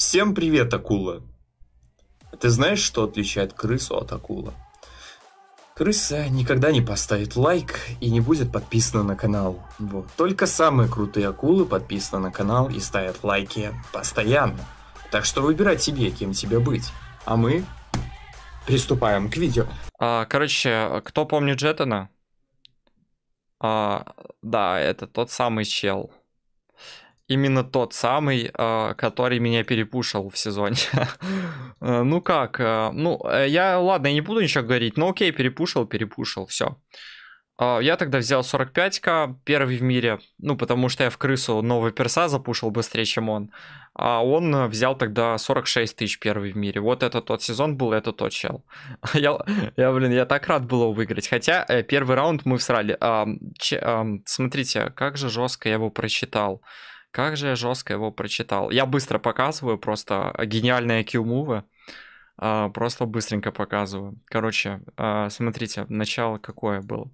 Всем привет, акула! Ты знаешь, что отличает крысу от акулы? Крыса никогда не поставит лайк и не будет подписана на канал. Вот. Только самые крутые акулы подписаны на канал и ставят лайки постоянно. Так что выбирай тебе, кем тебе быть. А мы приступаем к видео. А, короче, кто помнит Джеттона? А, да, это тот самый чел именно тот самый, э, который меня перепушил в сезоне. Э, ну как, э, ну я, ладно, я не буду ничего говорить, но окей, перепушил, перепушил, все. Я тогда взял 45к, первый в мире, ну потому что я в крысу новый перса запушил быстрее, чем он. А он взял тогда 46 тысяч первый в мире. Вот это тот сезон был, это тот чел. я, я, блин, я так рад было выиграть. Хотя первый раунд мы всрали. А, че, а, смотрите, как же жестко я его прочитал. Как же я жестко его прочитал. Я быстро показываю, просто а, гениальные килмувы. А, просто быстренько показываю. Короче, а, смотрите, начало какое было.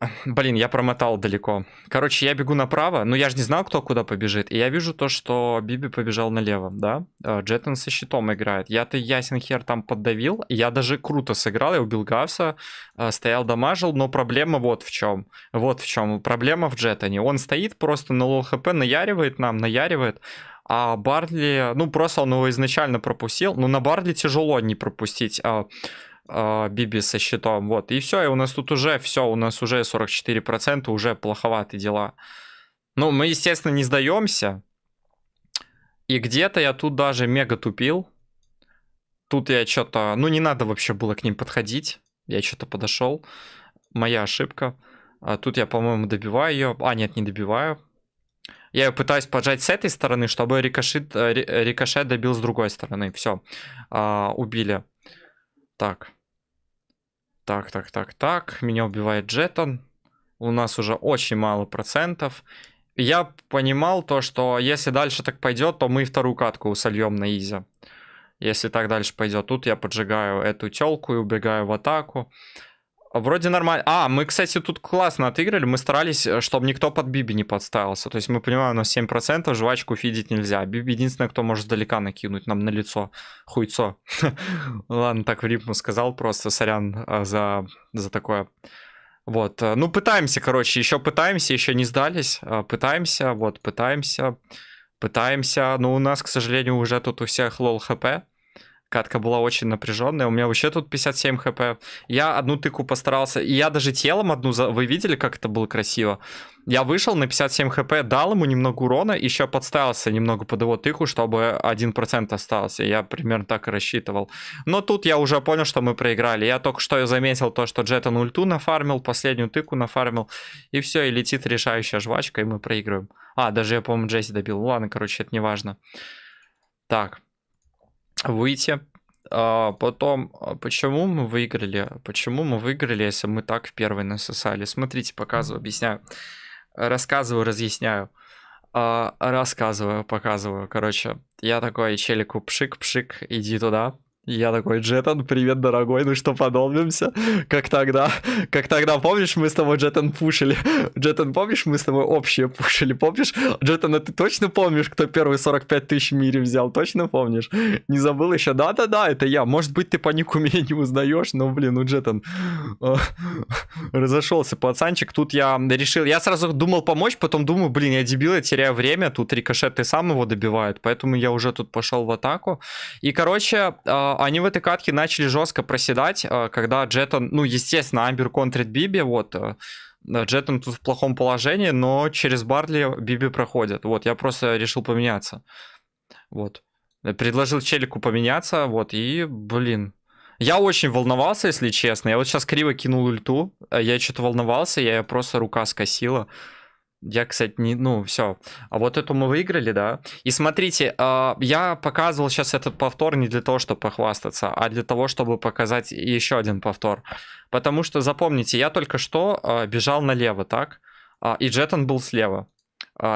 Блин, я промотал далеко. Короче, я бегу направо, но ну, я же не знал, кто куда побежит. И я вижу то, что Биби побежал налево, да? Э, Джеттон со щитом играет. Я-то ясен хер там поддавил. Я даже круто сыграл, я убил Гавса, э, стоял, дамажил, но проблема вот в чем. Вот в чем. Проблема в Джеттоне. Он стоит просто на лол хп, наяривает нам, наяривает. А Бардли, ну просто он его изначально пропустил, но ну, на Бардли тяжело не пропустить. А, а, Биби со щитом. Вот, и все, и у нас тут уже все, у нас уже 44%, уже плоховаты дела. Ну, мы, естественно, не сдаемся. И где-то я тут даже мега тупил. Тут я что-то... Ну, не надо вообще было к ним подходить. Я что-то подошел. Моя ошибка. А тут я, по-моему, добиваю ее. А, нет, не добиваю. Я ее пытаюсь поджать с этой стороны, чтобы рикошет, э, э, рикошет добил с другой стороны. Все. А, убили. Так. Так, так, так, так. Меня убивает джетон. У нас уже очень мало процентов. Я понимал то, что если дальше так пойдет, то мы вторую катку сольем на изи. Если так дальше пойдет. Тут я поджигаю эту телку и убегаю в атаку. Вроде нормально. А, мы, кстати, тут классно отыграли. Мы старались, э, чтобы никто под Биби не подставился. То есть мы понимаем, у нас 7%, жвачку фидить нельзя. Биби единственное, кто может далека накинуть нам на лицо. Хуйцо. Ладно, так в рифму сказал просто. Сорян э, за, за такое. Вот, э, ну пытаемся, короче, еще пытаемся, еще не сдались, пытаемся, вот, пытаемся, пытаемся, но ну, у нас, к сожалению, уже тут у всех лол хп, катка была очень напряженная. У меня вообще тут 57 хп. Я одну тыку постарался. И я даже телом одну... За... Вы видели, как это было красиво? Я вышел на 57 хп, дал ему немного урона, еще подставился немного под его тыку, чтобы 1% остался. Я примерно так и рассчитывал. Но тут я уже понял, что мы проиграли. Я только что заметил то, что Джеттон ульту нафармил, последнюю тыку нафармил. И все, и летит решающая жвачка, и мы проигрываем. А, даже я, по-моему, Джесси добил. Ну ладно, короче, это не важно. Так выйти. А потом, а, почему мы выиграли? Почему мы выиграли, если мы так в первой насосали? Смотрите, показываю, объясняю. Рассказываю, разъясняю. А, рассказываю, показываю. Короче, я такой челику пшик-пшик, иди туда. Я такой, Джетон, привет, дорогой, ну что, подолбимся? Как тогда? Как тогда, помнишь, мы с тобой Джетон пушили? Джетон помнишь, мы с тобой общие пушили? Помнишь? Джетон, а ты точно помнишь, кто первый 45 тысяч в мире взял? Точно помнишь? Не забыл еще? Да-да-да, это я. Может быть, ты панику меня не узнаешь, но, блин, ну Джетон, а, разошелся пацанчик. Тут я решил, я сразу думал помочь, потом думаю, блин, я дебил, я теряю время, тут рикошет и сам его добивает, поэтому я уже тут пошел в атаку. И, короче, а, они в этой катке начали жестко проседать, э, когда Джеттон, ну, естественно, Амбер контрит Биби, вот, э, э, Джеттон тут в плохом положении, но через Барли Биби проходит. Вот, я просто решил поменяться. Вот. Предложил Челику поменяться, вот, и, блин, я очень волновался, если честно. Я вот сейчас криво кинул ульту. Я что-то волновался, я просто рука скосила. Я, кстати, не... Ну, все. А вот эту мы выиграли, да? И смотрите, а, я показывал сейчас этот повтор не для того, чтобы похвастаться, а для того, чтобы показать еще один повтор. Потому что, запомните, я только что а, бежал налево, так? А, и Джеттон был слева.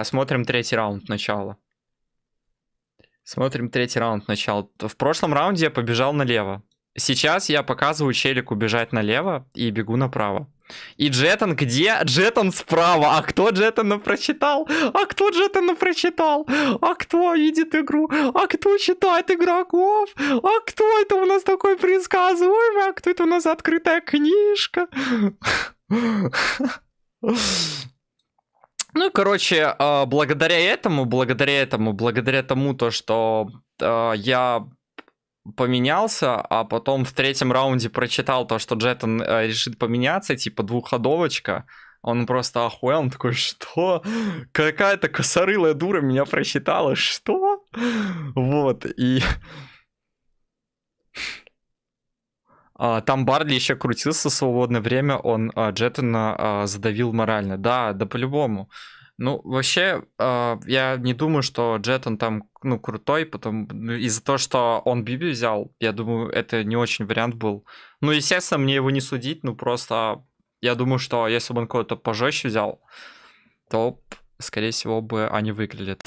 Смотрим третий раунд начала. Смотрим третий раунд начала. В прошлом раунде я побежал налево. Сейчас я показываю челику бежать налево и бегу направо. И джетон где? Джетон справа. А кто джетона прочитал? А кто джетона прочитал? А кто видит игру? А кто читает игроков? А кто это у нас такой предсказуемый? А кто это у нас открытая книжка? Ну, и короче, а, благодаря этому, благодаря этому, благодаря тому, то, что а, я поменялся, а потом в третьем раунде прочитал то, что Джеттон э, решит поменяться, типа двухходовочка. Он просто охуел, он такой, что? Какая-то косорылая дура меня просчитала, что? Вот, и... А, там Барли еще крутился в свободное время, он а, Джеттона а, задавил морально. Да, да по-любому. Ну, вообще, э, я не думаю, что Джеттон там, ну, крутой, потом ну, из-за того, что он Биби взял, я думаю, это не очень вариант был. Ну, естественно, мне его не судить, ну, просто я думаю, что если бы он кого-то пожестче взял, то, скорее всего, бы они выиграли.